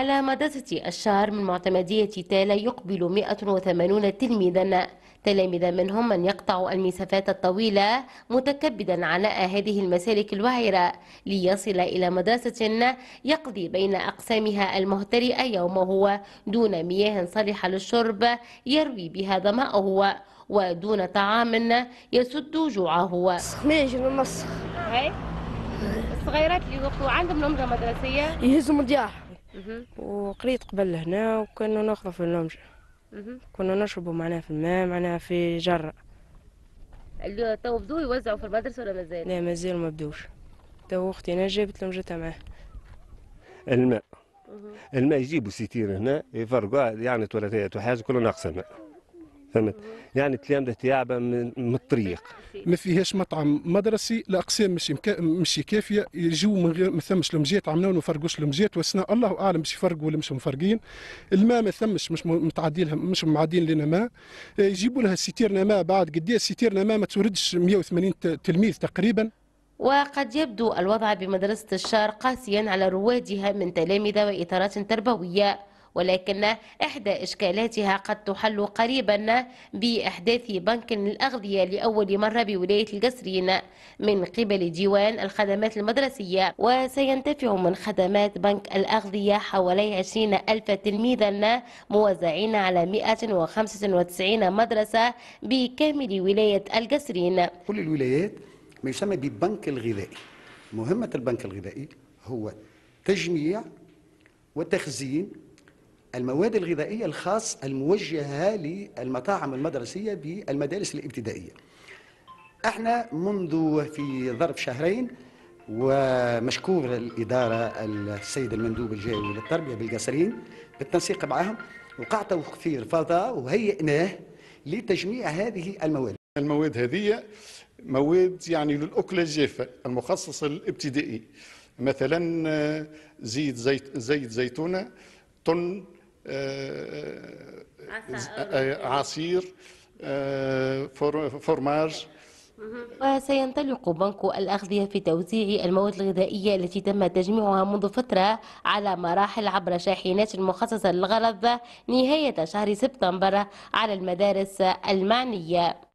على مدرسة الشهر من معتمدية تالا يقبل 180 تلميذا تلاميذا منهم من يقطع المسافات الطويلة متكبدا على هذه المسالك الوعرة ليصل إلى مدرسة يقضي بين أقسامها المهترئة يومه دون مياه صالحة للشرب يروي بها ظمأه ودون طعام يسد جوعه ماشي من الصغيرات اللي يوقفوا عندهم نمرة مدرسية يهزوا مضياح وقريت قبل هنا وكنا ناخذوا في اللومجة كنا نشربوا معناها في الماء معناها في جرة اللي تو بدو يوزعوا في المدرسة ولا مازال؟ لا مازال ما بدوش تو اختي انا جابت لمجتها معاه الماء الماء يجيبوا ستير هنا يفرقوا يعني تولد حاجه كله ناقصه الماء فهمت يعني تلامذة تيابة من الطريق ما فيهاش مطعم مدرسي الاقسام مش مكا... مش كافيه يجوا من غير ما ثمش لمجيات عملوا ما فرقوش لمجيات وسنا الله اعلم باش يفرقوا ولا مش مفرقين الماء ما ثمش مش متعدين لها مش معدين لنا ما آه، يجيبوا لها سيتيرنا ماء بعد قداش سيتيرنا ماء ما توردش 180 تلميذ تقريبا وقد يبدو الوضع بمدرسة الشار قاسيا على روادها من تلامذة واثارات تربوية ولكن إحدى إشكالاتها قد تحل قريبا بإحداث بنك للأغذية لأول مرة بولاية القصرين من قبل ديوان الخدمات المدرسية وسينتفع من خدمات بنك الأغذية حوالي 20 ألف تلميذا موزعين على 195 مدرسة بكامل ولاية القصرين كل الولايات ما يسمى ببنك الغذائي مهمة البنك الغذائي هو تجميع وتخزين المواد الغذائية الخاص الموجهة للمطاعم المدرسية بالمدارس الابتدائية احنا منذ في ظرف شهرين ومشكور الإدارة السيد المندوب الجاوي للتربية بالقصرين بالتنسيق معهم وقع توفير فضاء وهيئناه لتجميع هذه المواد المواد هذه مواد يعني للأكلة الجافة المخصصة للابتدائي مثلا آه، زيت زيت زيت زيتونة طن آه، آه، آه، عصير فورماج وسينطلق بنك الأغذية في توزيع المواد الغذائية التي تم تجميعها منذ فترة على مراحل عبر شاحنات مخصصة للغرض نهاية شهر سبتمبر على المدارس المعنية